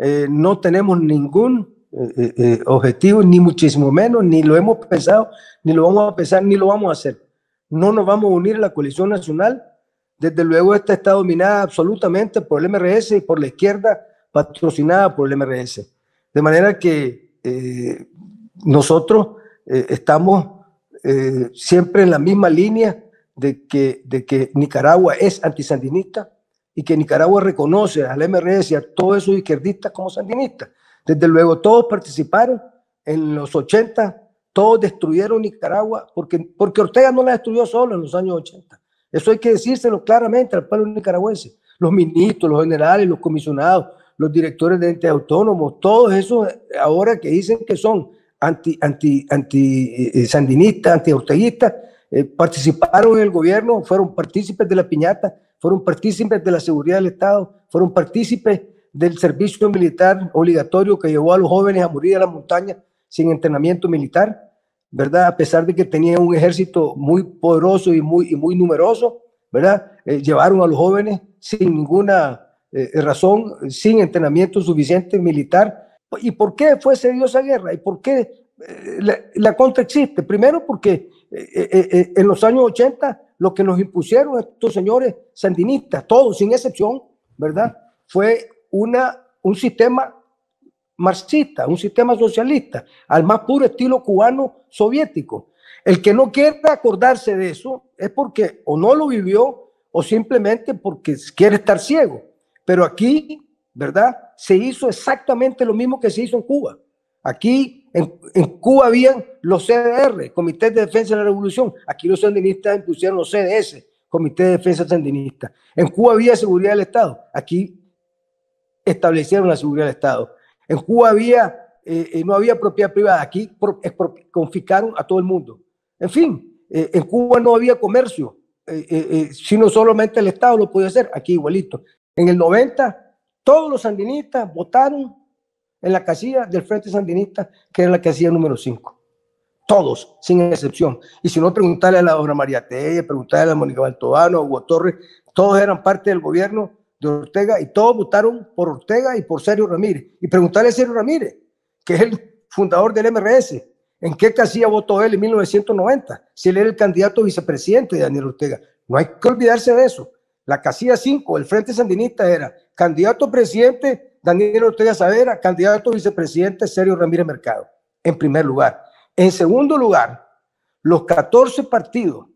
Eh, no tenemos ningún eh, eh, objetivo, ni muchísimo menos, ni lo hemos pensado, ni lo vamos a pensar, ni lo vamos a hacer. No nos vamos a unir a la coalición nacional. Desde luego, esta está dominada absolutamente por el MRS y por la izquierda patrocinada por el MRS. De manera que nosotros estamos siempre en la misma línea de que, de que Nicaragua es antisandinista, y que Nicaragua reconoce al MRS y a todos esos izquierdistas como sandinistas. Desde luego, todos participaron en los 80, todos destruyeron Nicaragua, porque, porque Ortega no la destruyó solo en los años 80. Eso hay que decírselo claramente al pueblo nicaragüense. Los ministros, los generales, los comisionados, los directores de entes autónomos, todos esos ahora que dicen que son anti, anti, anti eh, sandinistas, anti orteguistas, eh, participaron en el gobierno, fueron partícipes de la piñata fueron partícipes de la seguridad del Estado, fueron partícipes del servicio militar obligatorio que llevó a los jóvenes a morir a la montaña sin entrenamiento militar, ¿verdad? A pesar de que tenían un ejército muy poderoso y muy, y muy numeroso, ¿verdad? Eh, llevaron a los jóvenes sin ninguna eh, eh, razón, sin entrenamiento suficiente militar. ¿Y por qué fue se esa guerra? ¿Y por qué la, la, contra existe? Primero porque en los años 80 lo que nos impusieron estos señores sandinistas, todos sin excepción, ¿verdad? Fue una, un sistema marxista, un sistema socialista, al más puro estilo cubano soviético. El que no quiera acordarse de eso es porque o no lo vivió o simplemente porque quiere estar ciego. Pero aquí, ¿verdad? Se hizo exactamente lo mismo que se hizo en Cuba. Aquí en, Cuba habían los CDR, Comité de Defensa de la Revolución. Aquí los sandinistas impusieron los CDS, Comité de Defensa Sandinista. En Cuba había seguridad del Estado. Aquí establecieron la seguridad del Estado. En Cuba eh, eh, no había propiedad privada. Aquí confiscaron a todo el mundo. En fin, eh, en Cuba no había comercio, sino solamente el Estado lo podía hacer. Aquí igualito. En el 90, todos los sandinistas votaron en la casilla del Frente Sandinista, que era la casilla número 5. Todos, sin excepción. Y si no, preguntarle a la doña María Telle, preguntarle a Mónica Baltobano, a Hugo Torres, todos eran parte del gobierno de Ortega y todos votaron por Ortega y por Sergio Ramírez. Y preguntarle a Sergio Ramírez, que es el fundador del MRS, ¿en qué casilla votó él en 1990? Si él era el candidato vicepresidente de Daniel Ortega. No hay que olvidarse de eso. La casilla 5, el Frente Sandinista era candidato presidente Daniel Ortega Saavedra, candidato a vicepresidente Sergio Ramírez Mercado, en primer lugar. En segundo lugar, los 14 partidos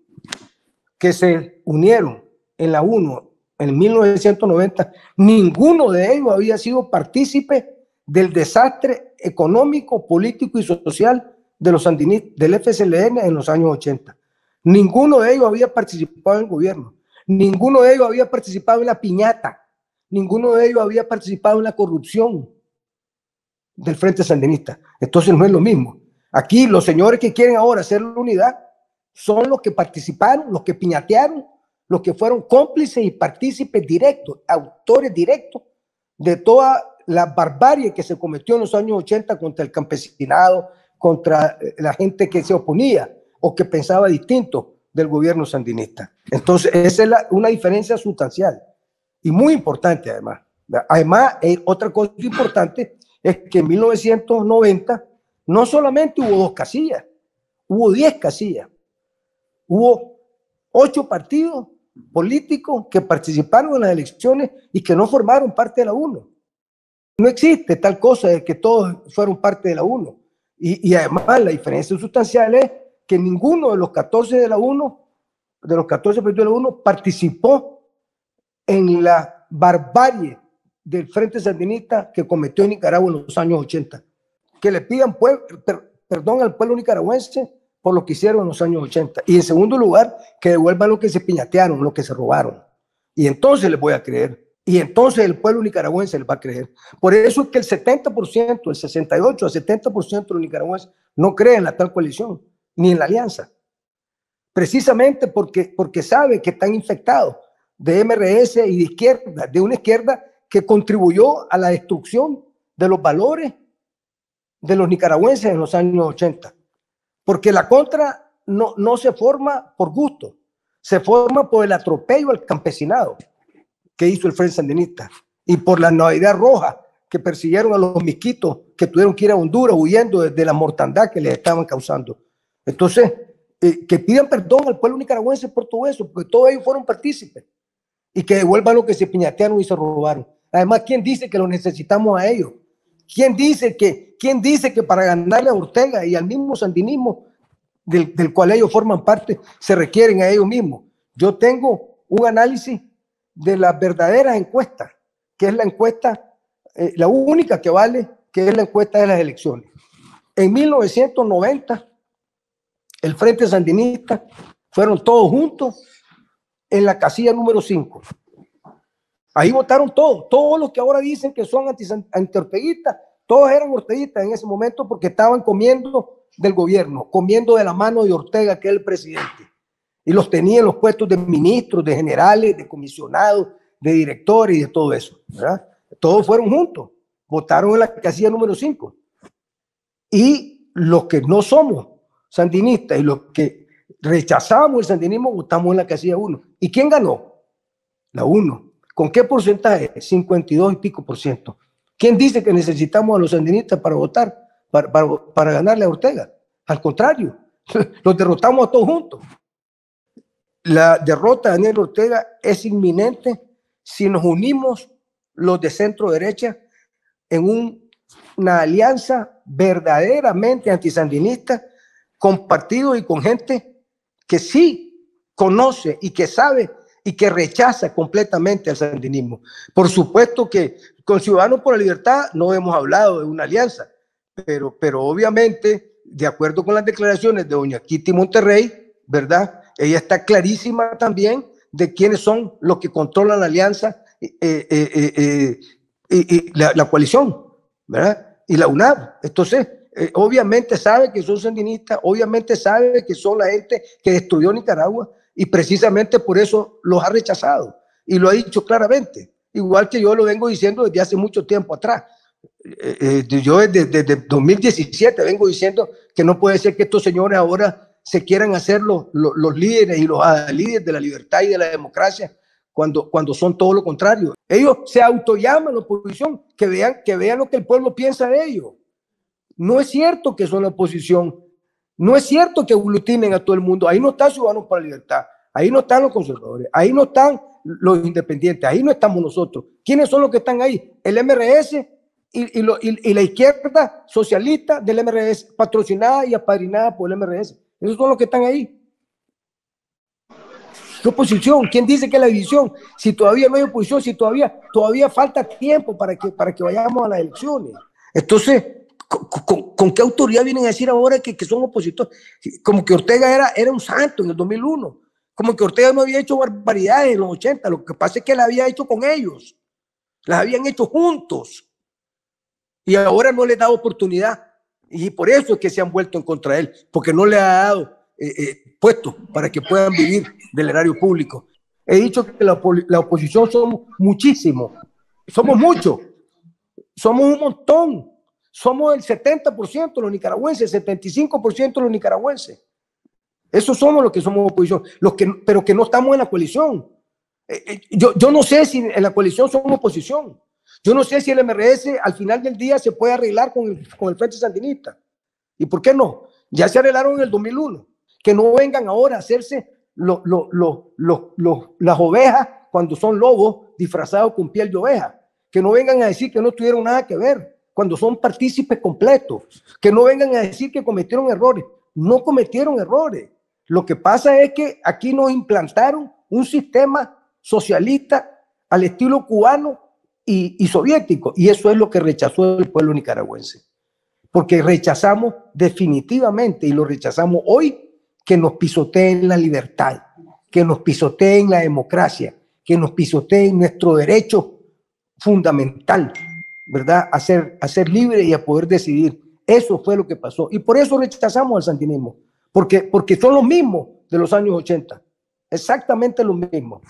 que se unieron en la UNO en 1990, ninguno de ellos había sido partícipe del desastre económico, político y social de los sandinistas, del FSLN en los años 80. Ninguno de ellos había participado en el gobierno, ninguno de ellos había participado en la piñata, ninguno de ellos había participado en la corrupción del Frente Sandinista. Entonces no es lo mismo. Aquí los señores que quieren ahora hacer la unidad son los que participaron, los que piñatearon, los que fueron cómplices y partícipes directos, autores directos de toda la barbarie que se cometió en los años 80 contra el campesinado, contra eh, la gente que se oponía o que pensaba distinto del gobierno sandinista. Entonces, esa es una diferencia sustancial y muy importante además. Además, eh, otra cosa importante es que en 1990 no solamente hubo dos casillas, hubo diez casillas, hubo ocho partidos políticos que participaron en las elecciones y que no formaron parte de la UNO. No existe tal cosa de que todos fueron parte de la UNO. Y, además la diferencia sustancial es que ninguno de los 14 de la UNO, de los 14 partidos de la UNO, participó en la barbarie del Frente Sandinista que cometió en Nicaragua en los años 80. Que le pidan perdón al pueblo nicaragüense por lo que hicieron en los años 80. Y en segundo lugar, que devuelvan lo que se piñatearon, lo que se robaron. Y entonces les voy a creer. Y entonces el pueblo nicaragüense les va a creer. Por eso es que el 70%, el 68 al 70% de los nicaragüenses no creen en la tal coalición, ni en la alianza. Precisamente porque, porque saben que están infectados, de MRS y de izquierda, de una izquierda que contribuyó a la destrucción de los valores de los nicaragüenses en los años 80. Porque la contra no, no se forma por gusto, se forma por el atropello al campesinado que hizo el Frente Sandinista y por la Navidad Roja que persiguieron a los misquitos que tuvieron que ir a Honduras huyendo de, la mortandad que les estaban causando. Entonces, eh, que pidan perdón al pueblo nicaragüense por todo eso, porque todos ellos fueron partícipes y que devuelvan lo que se piñatearon y se robaron. Además, ¿quién dice que lo necesitamos a ellos? ¿Quién dice que, quién dice que para ganarle a Ortega y al mismo sandinismo del, del cual ellos forman parte se requieren a ellos mismos? Yo tengo un análisis de las verdaderas encuestas, que es la encuesta, eh, la única que vale, que es la encuesta de las elecciones. En 1990, el Frente Sandinista fueron todos juntos en la casilla número 5. Ahí votaron todos, todos los que ahora dicen que son anti-orteguistas, todos eran orteguistas en ese momento porque estaban comiendo del gobierno, comiendo de la mano de Ortega, que es el presidente. Y los tenía en los puestos de ministros, de generales, de comisionados, de directores y de todo eso. Todos fueron juntos, votaron en la casilla número 5. Y los que no somos sandinistas y los que rechazamos el sandinismo, votamos en la casilla uno. ¿Y quién ganó? La uno. ¿Con qué porcentaje? 52 y pico por ciento. ¿Quién dice que necesitamos a los sandinistas para votar, para, ganarle a Ortega? Al contrario, los derrotamos a todos juntos. La derrota de Daniel Ortega es inminente si nos unimos los de centro derecha en una alianza verdaderamente antisandinista con partidos y con gente que sí conoce y que sabe y que rechaza completamente al sandinismo. Por supuesto que con Ciudadanos por la Libertad no hemos hablado de una alianza, pero, pero obviamente, de acuerdo con las declaraciones de doña Kitty Monterrey, ¿verdad? Ella está clarísima también de quiénes son los que controlan la alianza eh, eh, eh, y, la, coalición, ¿verdad? Y la esto Entonces, eh, obviamente sabe que son sandinistas, obviamente sabe que son la gente que destruyó Nicaragua y precisamente por eso los ha rechazado y lo ha dicho claramente, igual que yo lo vengo diciendo desde hace mucho tiempo atrás. Eh, eh, yo desde, desde 2017 vengo diciendo que no puede ser que estos señores ahora se quieran hacer los, líderes y los líderes de la libertad y de la democracia cuando, cuando son todo lo contrario. Ellos se autollaman la oposición, que vean, que vean lo que el pueblo piensa de ellos. No es cierto que son la oposición. No es cierto que aglutinen a todo el mundo. Ahí no están Ciudadanos para la Libertad. Ahí no están los conservadores. Ahí no están los independientes. Ahí no estamos nosotros. ¿Quiénes son los que están ahí? El MRS y, la izquierda socialista del MRS, patrocinada y apadrinada por el MRS. Esos son los que están ahí. ¿Qué oposición? ¿Quién dice que es la división? Si todavía no hay oposición, si todavía, todavía falta tiempo para que, para que vayamos a las elecciones. Entonces, con, qué autoridad vienen a decir ahora que, son opositores? Como que Ortega era, era un santo en el 2001, como que Ortega no había hecho barbaridades en los 80, lo que pasa es que la había hecho con ellos, las habían hecho juntos y ahora no le da oportunidad. Y por eso es que se han vuelto en contra de él, porque no le ha dado eh, eh puesto para que puedan vivir del erario público. He dicho que la, la oposición somos muchísimos, somos muchos, somos un montón. Somos el 70% los nicaragüenses, el 75% los nicaragüenses. Esos somos los que somos oposición, los que, pero que no estamos en la coalición. Eh, eh, yo, yo no sé si en la coalición somos oposición. Yo no sé si el MRS al final del día se puede arreglar con el, con el Frente Sandinista. ¿Y por qué no? Ya se arreglaron en el 2001. Que no vengan ahora a hacerse las ovejas cuando son lobos disfrazados con piel de oveja. Que no vengan a decir que no tuvieron nada que ver cuando son partícipes completos, que no vengan a decir que cometieron errores. No cometieron errores. Lo que pasa es que aquí nos implantaron un sistema socialista al estilo cubano y, soviético. Y eso es lo que rechazó el pueblo nicaragüense. Porque rechazamos definitivamente, y lo rechazamos hoy, que nos pisoteen la libertad, que nos pisoteen la democracia, que nos pisoteen nuestro derecho fundamental ¿verdad? A ser, libre y a poder decidir. Eso fue lo que pasó. Y por eso rechazamos al sandinismo, porque, porque son los mismos de los años 80, exactamente los mismos.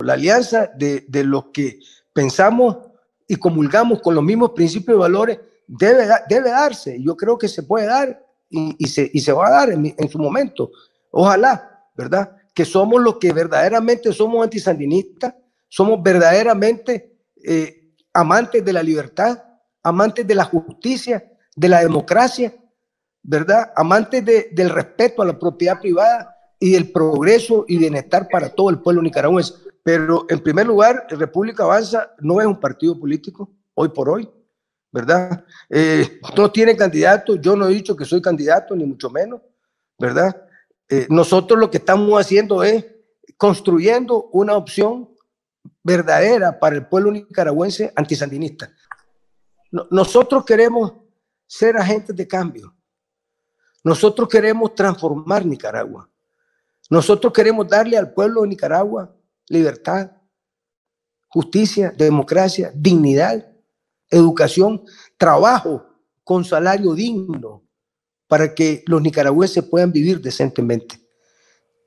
La alianza de, de los que pensamos y comulgamos con los mismos principios y valores debe, debe darse. Yo creo que se puede dar y, se, va a dar en, en, su momento. Ojalá, ¿verdad? Que somos los que verdaderamente somos antisandinistas, somos verdaderamente eh, amantes de la libertad, amantes de la justicia, de la democracia, ¿verdad? Amantes del respeto a la propiedad privada y del progreso y bienestar para todo el pueblo nicaragüense. Pero en primer lugar, República Avanza no es un partido político, hoy por hoy, ¿verdad? Eh, no tiene candidato, yo no he dicho que soy candidato, ni mucho menos, ¿verdad? Eh, nosotros lo que estamos haciendo es construyendo una opción verdadera para el pueblo nicaragüense antisandinista. Nosotros queremos ser agentes de cambio. Nosotros queremos transformar Nicaragua. Nosotros queremos darle al pueblo de Nicaragua libertad, justicia, democracia, dignidad, educación, trabajo con salario digno para que los nicaragüenses puedan vivir decentemente.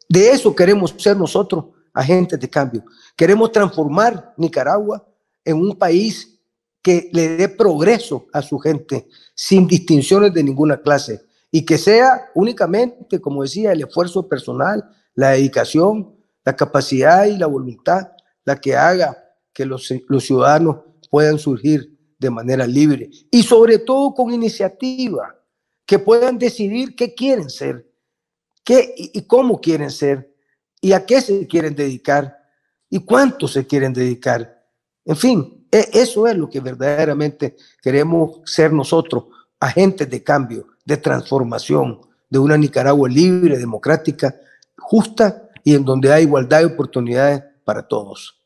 De eso queremos ser nosotros agentes de cambio. Queremos transformar Nicaragua en un país que le dé progreso a su gente sin distinciones de ninguna clase y que sea únicamente, como decía, el esfuerzo personal, la dedicación, la capacidad y la voluntad la que haga que los, los ciudadanos puedan surgir de manera libre y sobre todo con iniciativa, que puedan decidir qué quieren ser, qué y cómo quieren ser, y a qué se quieren dedicar y cuánto se quieren dedicar. En fin, e, eso es lo que verdaderamente queremos ser nosotros, agentes de cambio, de transformación, de una Nicaragua libre, democrática, justa y en donde hay igualdad de oportunidades para todos.